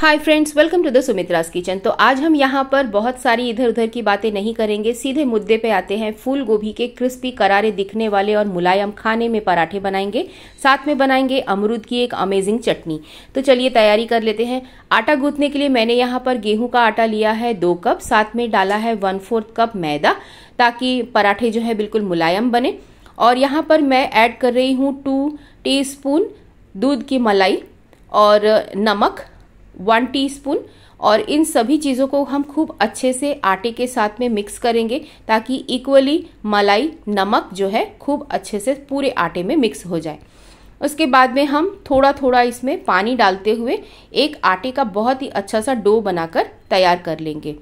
hi friends welcome to the Sumitra's kitchen तो आज हम यहाँ पर बहुत सारी इधर उधर की बातें नहीं करेंगे सीधे मुद्दे पे आते हैं फूल गोभी के क्रिस्पी करारे दिखने वाले और मुलायम खाने में पराठे बनाएंगे साथ में बनाएंगे अमरूद की एक अमेजिंग चटनी तो चलिए तैयारी कर लेते हैं आटा गूंथने के लिए मैंने यहाँ पर गेहूं का आटा लिया है दो कप साथ में डाला है वन फोर्थ कप मैदा ताकि पराठे जो है बिल्कुल मुलायम बने और यहाँ पर मैं ऐड कर रही हूँ टू टी दूध की मलाई और नमक वन टीस्पून और इन सभी चीज़ों को हम खूब अच्छे से आटे के साथ में मिक्स करेंगे ताकि इक्वली मलाई नमक जो है खूब अच्छे से पूरे आटे में मिक्स हो जाए उसके बाद में हम थोड़ा थोड़ा इसमें पानी डालते हुए एक आटे का बहुत ही अच्छा सा डो बनाकर तैयार कर लेंगे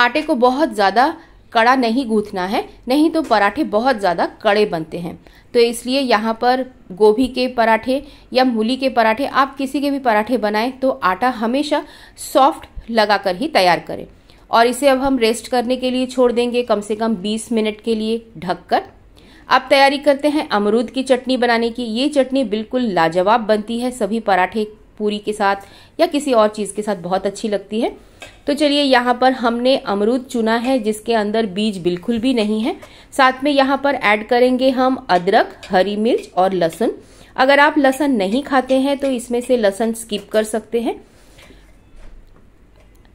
आटे को बहुत ज़्यादा कड़ा नहीं गूंथना है नहीं तो पराठे बहुत ज़्यादा कड़े बनते हैं तो इसलिए यहाँ पर गोभी के पराठे या मूली के पराठे आप किसी के भी पराठे बनाएं तो आटा हमेशा सॉफ्ट लगा कर ही तैयार करें और इसे अब हम रेस्ट करने के लिए छोड़ देंगे कम से कम 20 मिनट के लिए ढककर अब तैयारी करते हैं अमरूद की चटनी बनाने की ये चटनी बिल्कुल लाजवाब बनती है सभी पराठे पूरी के साथ या किसी और चीज़ के साथ बहुत अच्छी लगती है तो चलिए यहाँ पर हमने अमरूद चुना है जिसके अंदर बीज बिल्कुल भी नहीं है साथ में यहाँ पर ऐड करेंगे हम अदरक हरी मिर्च और लहसुन अगर आप लहसुन नहीं खाते हैं तो इसमें से लहसुन स्किप कर सकते हैं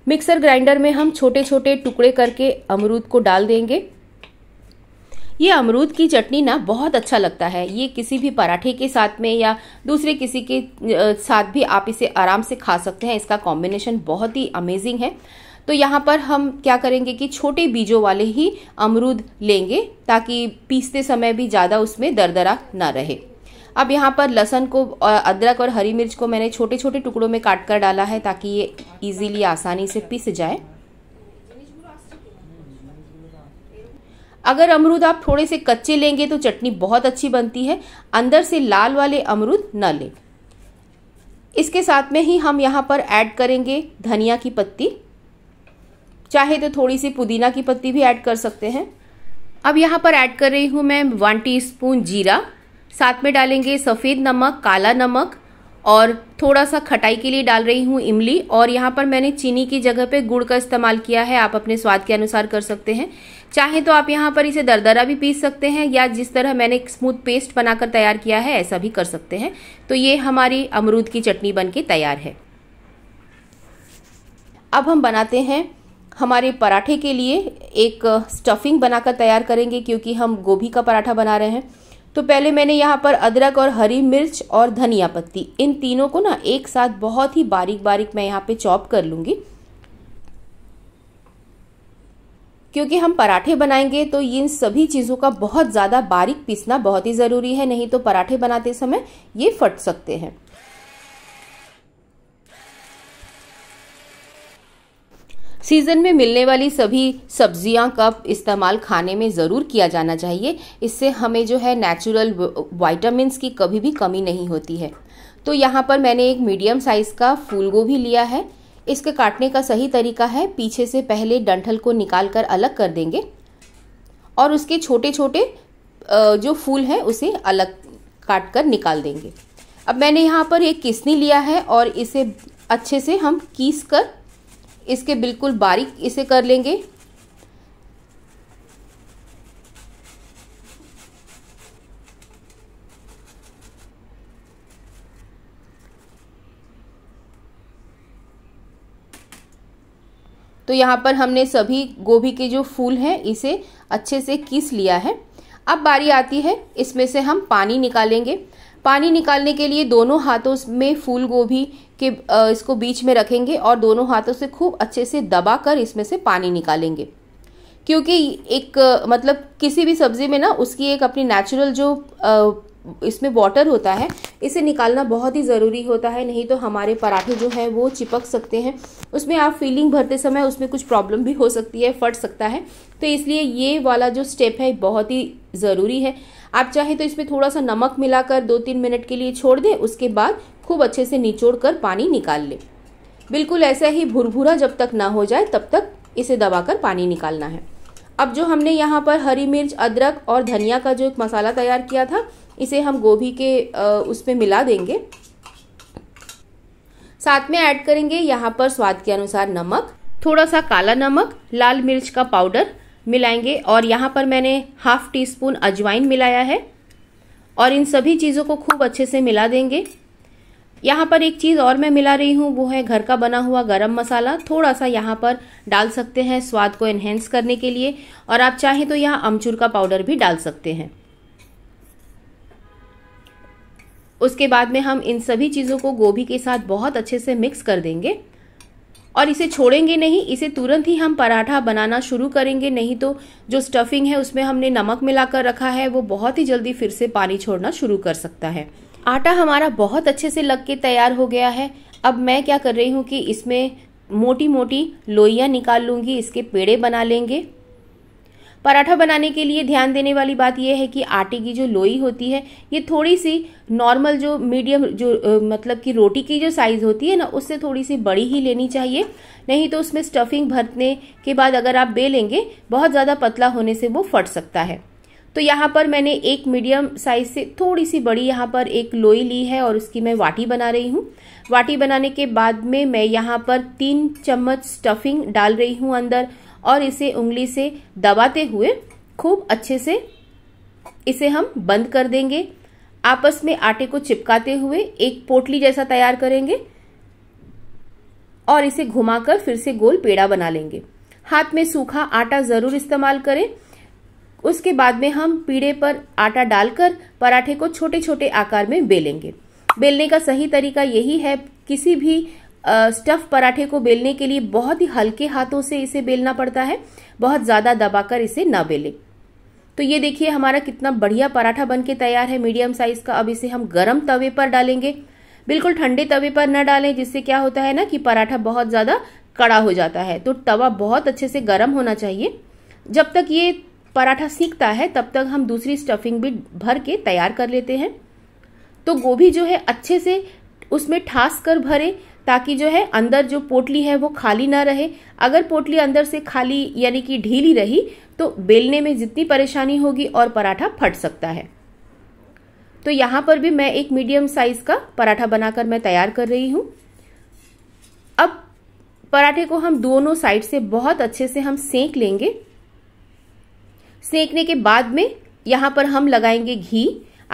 मिक्सर ग्राइंडर में हम छोटे छोटे टुकड़े करके अमरूद को डाल देंगे ये अमरूद की चटनी ना बहुत अच्छा लगता है ये किसी भी पराठे के साथ में या दूसरे किसी के साथ भी आप इसे आराम से खा सकते हैं इसका कॉम्बिनेशन बहुत ही अमेजिंग है तो यहाँ पर हम क्या करेंगे कि छोटे बीजों वाले ही अमरूद लेंगे ताकि पीसते समय भी ज़्यादा उसमें दरदरा ना रहे अब यहाँ पर लहसन को और अदरक और हरी मिर्च को मैंने छोटे छोटे टुकड़ों में काट कर डाला है ताकि ये इजीली आसानी से पिस जाए अगर अमरूद आप थोड़े से कच्चे लेंगे तो चटनी बहुत अच्छी बनती है अंदर से लाल वाले अमरूद न लें इसके साथ में ही हम यहाँ पर ऐड करेंगे धनिया की पत्ती चाहे तो थोड़ी सी पुदीना की पत्ती भी ऐड कर सकते हैं अब यहाँ पर ऐड कर रही हूँ मैं वन टीस्पून जीरा साथ में डालेंगे सफ़ेद नमक काला नमक और थोड़ा सा खटाई के लिए डाल रही हूँ इमली और यहाँ पर मैंने चीनी की जगह पे गुड़ का इस्तेमाल किया है आप अपने स्वाद के अनुसार कर सकते हैं चाहे तो आप यहाँ पर इसे दरदरा भी पीस सकते हैं या जिस तरह मैंने एक स्मूथ पेस्ट बनाकर तैयार किया है ऐसा भी कर सकते हैं तो ये हमारी अमरूद की चटनी बन के तैयार है अब हम बनाते हैं हमारे पराठे के लिए एक स्टफिंग बनाकर तैयार करेंगे क्योंकि हम गोभी का पराठा बना रहे हैं तो पहले मैंने यहाँ पर अदरक और हरी मिर्च और धनिया पत्ती इन तीनों को ना एक साथ बहुत ही बारीक बारीक मैं यहाँ पे चॉप कर लूँगी क्योंकि हम पराठे बनाएंगे तो इन सभी चीज़ों का बहुत ज़्यादा बारीक पीसना बहुत ही ज़रूरी है नहीं तो पराठे बनाते समय ये फट सकते हैं सीज़न में मिलने वाली सभी सब्जियां का इस्तेमाल खाने में ज़रूर किया जाना चाहिए इससे हमें जो है नेचुरल वाइटामस की कभी भी कमी नहीं होती है तो यहाँ पर मैंने एक मीडियम साइज़ का फूल गोभी लिया है इसके काटने का सही तरीका है पीछे से पहले डंठल को निकाल कर अलग कर देंगे और उसके छोटे छोटे जो फूल हैं उसे अलग काट कर निकाल देंगे अब मैंने यहाँ पर एक किसनी लिया है और इसे अच्छे से हम कीस कर इसके बिल्कुल बारीक इसे कर लेंगे तो यहाँ पर हमने सभी गोभी के जो फूल हैं इसे अच्छे से किस लिया है अब बारी आती है इसमें से हम पानी निकालेंगे पानी निकालने के लिए दोनों हाथों में फूल गोभी के इसको बीच में रखेंगे और दोनों हाथों से खूब अच्छे से दबा कर इसमें से पानी निकालेंगे क्योंकि एक मतलब किसी भी सब्ज़ी में ना उसकी एक अपनी नेचुरल जो इसमें वाटर होता है इसे निकालना बहुत ही ज़रूरी होता है नहीं तो हमारे पराठे जो हैं वो चिपक सकते हैं उसमें आप फीलिंग भरते समय उसमें कुछ प्रॉब्लम भी हो सकती है फट सकता है तो इसलिए ये वाला जो स्टेप है बहुत ही ज़रूरी है आप चाहे तो इसमें थोड़ा सा नमक मिलाकर दो तीन मिनट के लिए छोड़ दें उसके बाद खूब अच्छे से निचोड़ कर पानी निकाल लें बिल्कुल ऐसा ही भुरभुरा जब तक ना हो जाए तब तक इसे दबाकर पानी निकालना है अब जो हमने यहाँ पर हरी मिर्च अदरक और धनिया का जो एक मसाला तैयार किया था इसे हम गोभी के उसमें मिला देंगे साथ में ऐड करेंगे यहाँ पर स्वाद के अनुसार नमक थोड़ा सा काला नमक लाल मिर्च का पाउडर मिलाएंगे और यहाँ पर मैंने हाफ टी स्पून अजवाइन मिलाया है और इन सभी चीज़ों को खूब अच्छे से मिला देंगे यहाँ पर एक चीज़ और मैं मिला रही हूँ वो है घर का बना हुआ गरम मसाला थोड़ा सा यहाँ पर डाल सकते हैं स्वाद को एनहेंस करने के लिए और आप चाहें तो यहाँ अमचूर का पाउडर भी डाल सकते हैं उसके बाद में हम इन सभी चीज़ों को गोभी के साथ बहुत अच्छे से मिक्स कर देंगे और इसे छोड़ेंगे नहीं इसे तुरंत ही हम पराठा बनाना शुरू करेंगे नहीं तो जो स्टफिंग है उसमें हमने नमक मिलाकर रखा है वो बहुत ही जल्दी फिर से पानी छोड़ना शुरू कर सकता है आटा हमारा बहुत अच्छे से लग के तैयार हो गया है अब मैं क्या कर रही हूँ कि इसमें मोटी मोटी लोइयाँ निकाल लूँगी इसके पेड़े बना लेंगे पराठा बनाने के लिए ध्यान देने वाली बात यह है कि आटे की जो लोई होती है ये थोड़ी सी नॉर्मल जो मीडियम जो मतलब कि रोटी की जो साइज़ होती है ना उससे थोड़ी सी बड़ी ही लेनी चाहिए नहीं तो उसमें स्टफिंग भरने के बाद अगर आप बेलेंगे बहुत ज़्यादा पतला होने से वो फट सकता है तो यहाँ पर मैंने एक मीडियम साइज से थोड़ी सी बड़ी यहाँ पर एक लोई ली है और उसकी मैं वाटी बना रही हूँ वाटी बनाने के बाद में मैं यहाँ पर तीन चम्मच स्टफिंग डाल रही हूँ अंदर और इसे उंगली से दबाते हुए खूब अच्छे से इसे हम बंद कर देंगे आपस में आटे को चिपकाते हुए एक पोटली जैसा तैयार करेंगे और इसे घुमाकर फिर से गोल पेड़ा बना लेंगे हाथ में सूखा आटा जरूर इस्तेमाल करें उसके बाद में हम पीड़े पर आटा डालकर पराठे को छोटे छोटे आकार में बेलेंगे बेलने का सही तरीका यही है किसी भी स्टफ पराठे को बेलने के लिए बहुत ही हल्के हाथों से इसे बेलना पड़ता है बहुत ज़्यादा दबाकर इसे ना बेलें तो ये देखिए हमारा कितना बढ़िया पराठा बन के तैयार है मीडियम साइज का अब इसे हम गर्म तवे पर डालेंगे बिल्कुल ठंडे तवे पर न डालें जिससे क्या होता है ना कि पराठा बहुत ज़्यादा कड़ा हो जाता है तो तवा बहुत अच्छे से गर्म होना चाहिए जब तक ये पराठा सीखता है तब तक हम दूसरी स्टफिंग भी भर के तैयार कर लेते हैं तो गोभी जो है अच्छे से उसमें ठास कर भरे ताकि जो है अंदर जो पोटली है वो खाली ना रहे अगर पोटली अंदर से खाली यानी कि ढीली रही तो बेलने में जितनी परेशानी होगी और पराठा फट सकता है तो यहां पर भी मैं एक मीडियम साइज का पराठा बनाकर मैं तैयार कर रही हूं अब पराठे को हम दोनों साइड से बहुत अच्छे से हम सेंक लेंगे सेंकने के बाद में यहां पर हम लगाएंगे घी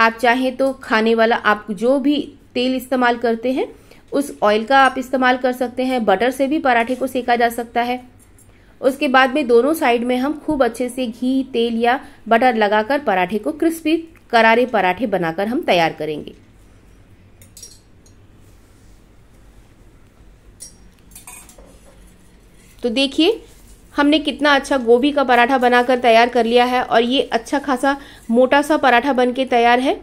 आप चाहें तो खाने वाला आप जो भी तेल इस्तेमाल करते हैं उस ऑयल का आप इस्तेमाल कर सकते हैं बटर से भी पराठे को सेका जा सकता है उसके बाद में दोनों साइड में हम खूब अच्छे से घी तेल या बटर लगाकर पराठे को क्रिस्पी करारे पराठे बनाकर हम तैयार करेंगे तो देखिए हमने कितना अच्छा गोभी का पराठा बनाकर तैयार कर लिया है और ये अच्छा खासा मोटा सा पराठा बनके तैयार है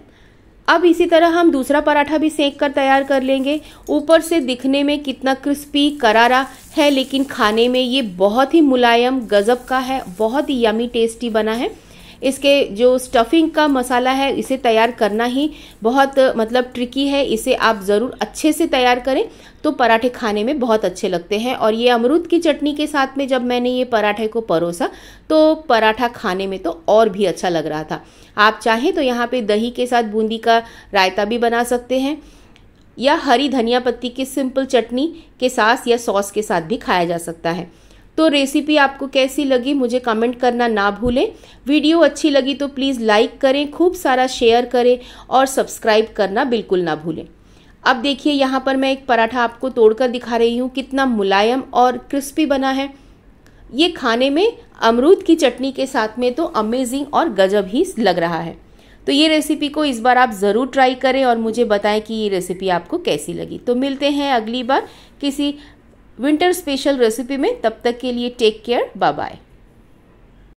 अब इसी तरह हम दूसरा पराठा भी सेंक कर तैयार कर लेंगे ऊपर से दिखने में कितना क्रिस्पी करारा है लेकिन खाने में ये बहुत ही मुलायम गज़ब का है बहुत ही यमी टेस्टी बना है इसके जो स्टफिंग का मसाला है इसे तैयार करना ही बहुत मतलब ट्रिकी है इसे आप ज़रूर अच्छे से तैयार करें तो पराठे खाने में बहुत अच्छे लगते हैं और ये अमरूद की चटनी के साथ में जब मैंने ये पराठे को परोसा तो पराठा खाने में तो और भी अच्छा लग रहा था आप चाहें तो यहाँ पे दही के साथ बूंदी का रायता भी बना सकते हैं या हरी धनिया पत्ती की सिंपल चटनी के साथ या सॉस के साथ भी खाया जा सकता है तो रेसिपी आपको कैसी लगी मुझे कमेंट करना ना भूलें वीडियो अच्छी लगी तो प्लीज़ लाइक करें खूब सारा शेयर करें और सब्सक्राइब करना बिल्कुल ना भूलें अब देखिए यहाँ पर मैं एक पराठा आपको तोड़कर दिखा रही हूँ कितना मुलायम और क्रिस्पी बना है ये खाने में अमरूद की चटनी के साथ में तो अमेजिंग और गजब ही लग रहा है तो ये रेसिपी को इस बार आप ज़रूर ट्राई करें और मुझे बताएं कि ये रेसिपी आपको कैसी लगी तो मिलते हैं अगली बार किसी विंटर स्पेशल रेसिपी में तब तक के लिए टेक केयर बाय बाय